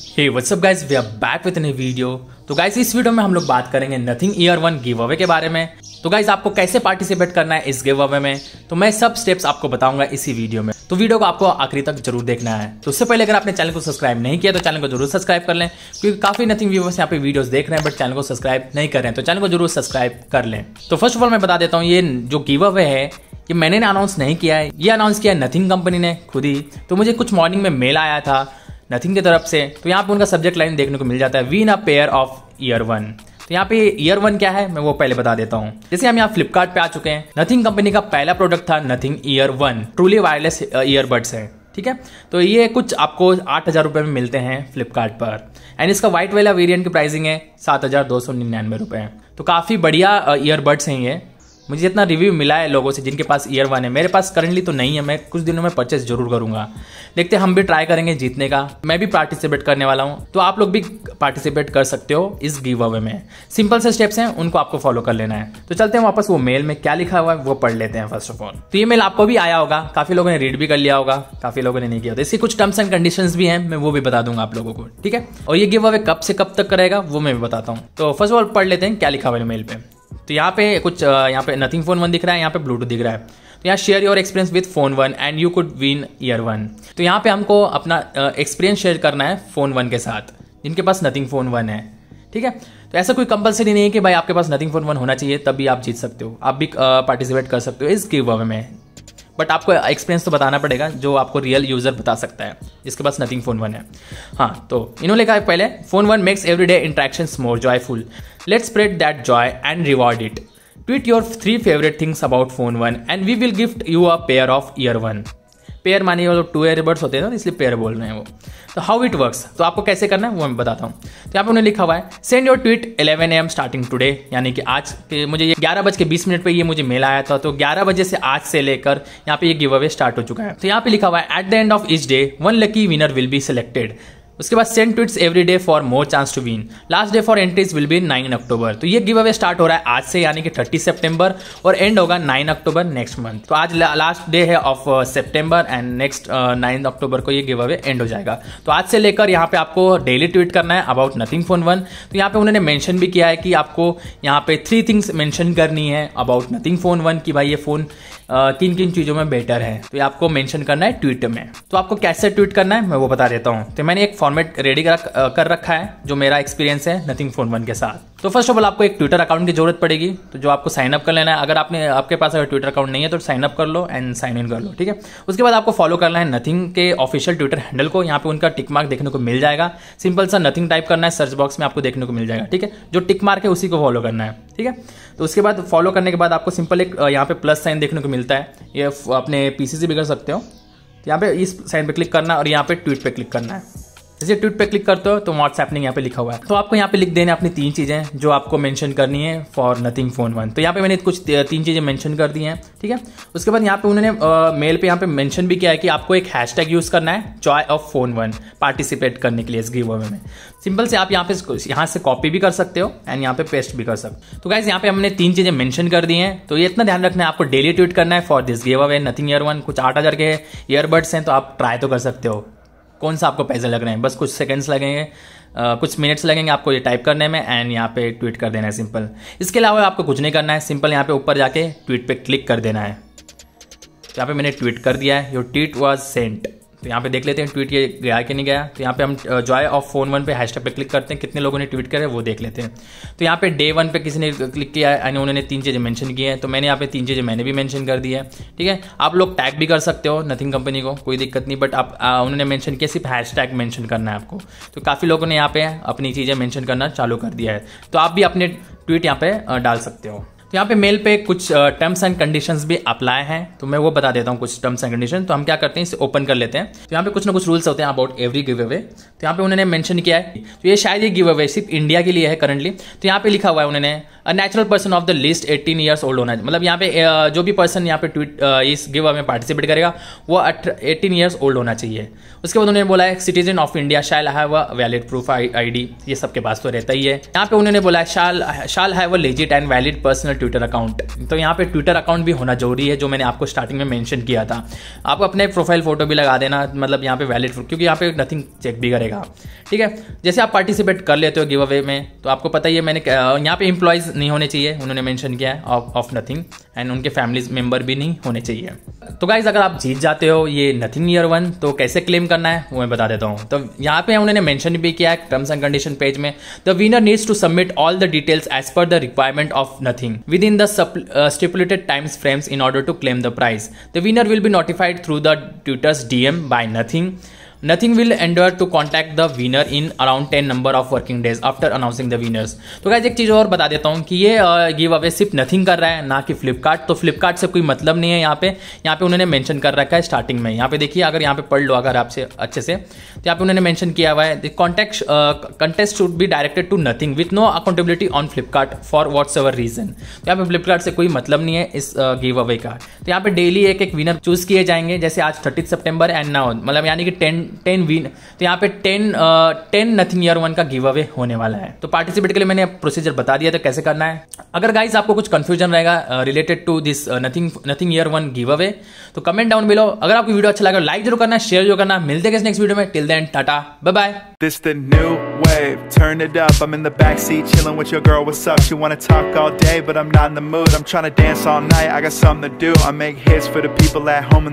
Hey what's up guys we are back with नई video तो guys इस वीडियो में हम लोग बात करेंगे Nothing Ear one give away के बारे में तो गाइस आपको कैसे पार्टिसिपेट करना है इस गिव अवे में तो मैं सब स्टेप्स आपको बताऊंगा इसी वीडियो में तो वीडियो को आपको आखिरी तक जरूर देखना है तो उससे पहले अगर आपने चैनल को सब्सक्राइब नहीं किया तो चैनल को जरूर सब्सक्राइब कर लें क्योंकि काफी नथिंग व्यूवर्स यहाँ पे वीडियोस देख रहे हैं बट चैनल को सब्सक्राइब नहीं कर रहे हैं तो चैनल को जरूर सब्सक्राइब कर लें तो फर्स्ट ऑफ ऑल मैं बता देता हूँ ये जो गिव अवे है ये मैंने अनाउंस नहीं किया है ये अनाउंस किया है नथिंग कंपनी ने खुद ही तो मुझे कुछ मॉर्निंग में मेल आया था नथिंग की तरफ से तो यहाँ पे उनका सब्जेक्ट लाइन देखने को मिल जाता है win a pair of Ear one तो यहाँ पे ईयर वन क्या है मैं वो पहले बता देता हूँ जैसे हम यहाँ फ्लिपकार्ट पे आ चुके हैं नथिंग कंपनी का पहला प्रोडक्ट था Nothing Ear one truly wireless earbuds है ठीक है तो ये कुछ आपको आठ हज़ार रुपए में मिलते हैं फ्लिपकार्ट पर एंड इसका व्हाइट वाला वेरियंट की प्राइसिंग है सात हज़ार दो सौ निन्यानवे रुपए तो काफ़ी बढ़िया ईयरबड्स uh, हैं ये मुझे जितना रिव्यू मिला है लोगों से जिनके पास ईयर वन है मेरे पास करंटली तो नहीं है मैं कुछ दिनों में परचेस जरूर करूंगा देखते हम भी ट्राई करेंगे जीतने का मैं भी पार्टिसिपेट करने वाला हूँ तो आप लोग भी पार्टिसिपेट कर सकते हो इस गिव अवे में सिंपल से स्टेप्स हैं उनको आपको फॉलो कर लेना है तो चलते हैं वापस वो मेल में क्या लिखा हुआ है वो पढ़ लेते हैं फर्स्ट ऑफ ऑल तो ये मेल आपको भी आया होगा काफी लोगों ने रीड भी कर लिया होगा काफी लोगों ने नहीं किया होगा इसकी कुछ टर्म्स एंड कंडीशन भी है मैं वो भी बता दूंगा आप लोगों को ठीक है और ये गिव अवे कब से कब तक करेगा वो मैं भी बताता हूँ तो फर्स्ट ऑफ ऑल पढ़ लेते हैं क्या लिखा हुआ है मेल पे तो यहाँ पे कुछ यहाँ पे नथिंग फोन वन दिख रहा है यहाँ पे ब्लूटूथ दिख रहा है तो यहाँ share your experience with Phone one and you could win Ear one तो यहाँ पे हमको अपना एक्सपीरियंस शेयर करना है फोन वन के साथ जिनके पास नथिंग फोन वन है ठीक है तो ऐसा कोई कंपलसरी नहीं है कि भाई आपके पास नथिंग फोन वन होना चाहिए तब भी आप जीत सकते हो आप भी पार्टिसिपेट कर सकते हो इस गिव अवे में बट आपको एक्सपीरियंस तो बताना पड़ेगा जो आपको रियल यूज़र बता सकता है जिसके पास नथिंग फ़ोन वन है हाँ तो इन्होंने कहा पहले Phone one makes everyday interaction more joyful let spread that joy and reward it tweet your three favourite things about Phone one and we will gift you a pair of Ear one pair मानिए वो to air birds होते हैं ना इसलिए pair बोल रहे हैं वो तो हाउ इट वर्क्स तो आपको कैसे करना है वो मैं बताता हूँ तो यहाँ पर उन्हें लिखा हुआ है send your tweet eleven AM starting today यानी कि आज मुझे ये ग्यारह बज के बीस मिनट पर ये मुझे मेल आया था तो ग्यारह बजे से आज से लेकर यहाँ पे ये गिव अवे स्टार्ट हो चुका है तो यहाँ पे लिखा हुआ है at the end of each day one lucky winner will be selected उसके बाद send tweets every day for more chance to win last day for entries will be nine October तो ये गिव अवे स्टार्ट हो रहा है आज से यानी कि थर्टी सेप्टेम्बर और एंड होगा नाइन अक्टूबर नेक्स्ट मंथ तो आज लास्ट डे है of September end next nine October को ये गिव अवे एंड हो जाएगा तो आज से लेकर यहाँ पे आपको डेली ट्वीट करना है अबाउट नथिंग फोन वन तो यहाँ पे उन्होंने मैंशन भी किया है कि आपको यहाँ पे थ्री थिंग्स मैंशन करनी है अबाउट नथिंग फोन वन कि भाई ये फोन uh, किन किन चीज़ों में बेटर है तो ये आपको मैंशन करना है ट्वीट में तो आपको कैसे ट्वीट करना है मैं वो बता देता हूँ तो मैंने एक फॉर्मेट रेडी कर, कर रखा है जो मेरा एक्सपीरियंस है नथिंग फोन वन के साथ तो फर्स्ट ऑफ ऑल आपको एक ट्विटर अकाउंट की जरूरत पड़ेगी तो जो आपको साइनअप कर लेना है अगर आपने आपके पास अगर ट्विटर अकाउंट नहीं है तो साइनअप कर लो एंड साइन इन कर लो ठीक है उसके बाद आपको फॉलो करना है नथिंग के ऑफिशियल ट्विटर हैंडल को यहाँ पे उनका टिक मार्क देखने को मिल जाएगा सिंपल सा नथिंग टाइप करना है सर्च बॉक्स में आपको देखने को मिल जाएगा ठीक है जो टिक मार्क है उसी को फॉलो करना है ठीक है तो उसके बाद फॉलो करने के बाद आपको सिंपल एक यहाँ पे प्लस साइन देखने को मिलता है ये अपने पीसी से भी कर सकते हो यहाँ पे इस साइन पे क्लिक करना है और यहाँ पे ट्वीट पे क्लिक करना है जैसे ट्वीट पे क्लिक करते हो तो व्हाट्सएप ने यहाँ पे लिखा हुआ है तो आपको यहाँ पे लिख देने अपनी तीन चीजें जो आपको मेंशन करनी है फॉर नथिंग फोन वन तो यहाँ पे मैंने कुछ तीन चीजें मेंशन कर दी हैं ठीक है उसके बाद यहाँ पे उन्होंने मेल पे यहाँ पे मेंशन भी किया है कि आपको एक हैशटैग यूज करना है joy of Phone one participate करने के लिए इस गिव अवे में सिंपल से आप यहाँ पे यहाँ से कॉपी भी कर सकते हो एंड यहाँ पे पेस्ट भी कर सकते हो तो गाइज यहाँ पे हमने तीन चीजें मेंशन कर दी हैं तो ये इतना ध्यान रखना है आपको डेली ट्वीट करना है for this give away Nothing Ear one कुछ आठ हजार के ईयरबड्स हैं तो आप ट्राई तो कर सकते हो कौन सा आपको पैसे लग रहे हैं बस कुछ सेकंड्स लगेंगे Uh, कुछ मिनट्स लगेंगे आपको ये टाइप करने में एंड यहाँ पे ट्वीट कर देना है सिंपल इसके अलावा आपको कुछ नहीं करना है सिंपल यहाँ पे ऊपर जाके ट्वीट पे क्लिक कर देना है यहाँ पे मैंने ट्वीट कर दिया है योर ट्वीट वॉज सेंट तो यहाँ पे देख लेते हैं ट्वीट ये गया कि नहीं गया तो यहाँ पे हम जॉय ऑफ फोन वन पे हैशटैग पे क्लिक करते हैं कितने लोगों ने ट्वीट करे वो देख लेते हैं तो यहाँ पे डे वन पे किसी ने क्लिक किया यानी उन्होंने तीन चीज़ें मेंशन की हैं तो मैंने यहाँ पे तीन चीज़ें मैंने भी मैंशन कर दी है ठीक है आप लोग टैग भी कर सकते हो नथिंग कंपनी को कोई दिक्कत नहीं बट आप उन्होंने मैंशन किया सिर्फ हैश टैग मैंशन करना है आपको तो काफ़ी लोगों ने यहाँ पे अपनी चीज़ें मैंशन करना चालू कर दिया है तो आप भी अपने ट्वीट यहाँ पे डाल सकते हो तो यहाँ पे मेल पे कुछ टर्म्स एंड कंडीशंस भी अप्लाई हैं तो मैं वो बता देता हूँ कुछ टर्म्स एंड कंडीशन तो हम क्या करते हैं इसे ओपन कर लेते हैं तो यहाँ पे कुछ ना कुछ रूल्स होते हैं अबाउट एवरी गिव अवे तो यहाँ पे उन्होंने मेंशन किया है तो ये शायद ये गिव अवे सिर्फ इंडिया के लिए है करंटली तो यहाँ पे लिखा हुआ है उन्होंने a natural person of the list eighteen years old होना मतलब यहाँ पे जो भी पर्सन यहाँ पे ट्वीट इस गिव अवे में पार्टिसिपेट करेगा वो एटीन ईयर्स ओल्ड होना चाहिए उसके बाद उन्होंने बोला है citizen of India shall have a valid proof ID ये सबके पास तो रहता ही है यहाँ पे उन्होंने बोला है shall shall have a legit and valid personal Twitter account तो यहाँ पे ट्विटर अकाउंट भी होना जरूरी है जो मैंने आपको स्टार्टिंग में मेंशन किया था आप अपने प्रोफाइल फोटो भी लगा देना मतलब यहाँ पे वैलिड क्योंकि यहाँ पे नथिंग चेक भी करेगा ठीक है जैसे आप पार्टिसिपेट कर लेते हो गिव अवे में तो आपको पता ही है मैंने यहाँ पे इंप्लॉयज नहीं होने चाहिए उन्होंने मैंशन किया है ऑफ नथिंग एंड उनके फैमिलीज मेंबर भी नहीं होने चाहिए तो गाइज अगर आप जीत जाते हो ये नथिंग ईयर वन तो कैसे क्लेम करना है वो मैं बता देता हूँ तो यहाँ पे उन्होंने मेंशन भी किया है टर्म्स एंड कंडीशन पेज में the winner needs to submit all the details as per the requirement of Nothing within the stipulated times frames in order to claim the prize the winner will be notified through the Twitter's DM by Nothing Nothing will endeavour to contact the winner in around ten number of working days after announcing the winners तो guys एक चीज़ और बता देता हूँ कि ये give away सिर्फ नथिंग कर रहा है ना कि फ्लिपकार्ट तो फ्लिपकार्ट से कोई मतलब नहीं है यहाँ पे यहाँ पे उन्होंने मैंशन कर रखा है स्टार्टिंग में यहाँ पे देखिए अगर यहाँ पे पढ़ लो अगर आपसे अच्छे से तो यहाँ पे उन्होंने मैंशन किया हुआ है contact contest should be directed to Nothing with no accountability on Flipkart for whatsoever reason तो यहाँ पे फ्लिपकार्ट से कोई मतलब नहीं है इस गिव अवे का तो यहाँ पे डेली एक एक विनर चूज किए जाएंगे जैसे आज थर्टी सेप्टेम्बर एंड नाउ मतलब यानी कि टेन टेन विन तो यहाँ पे ten ten Nothing Ear one का गिव अवे होने वाला है तो पार्टिसिपेट के लिए मैंने प्रोसीजर बता दिया तो कैसे करना है अगर गाइज आपको कुछ कन्फ्यूजन रहेगा related to this Nothing Nothing Ear one give away तो कमेंट डाउन बिलो अगर आपको वीडियो अच्छा लगा लाइक जरूर करना शेयर जरूर करना मिलते हैं नेक्स्ट वीडियो में till then tata bye bye This the new wave, turn it up. I'm in the backseat chilling with your girl. What's up? She wanna talk all day, but I'm not in the mood. I'm trying to dance all night. I got something to do. I make hits for the people at home.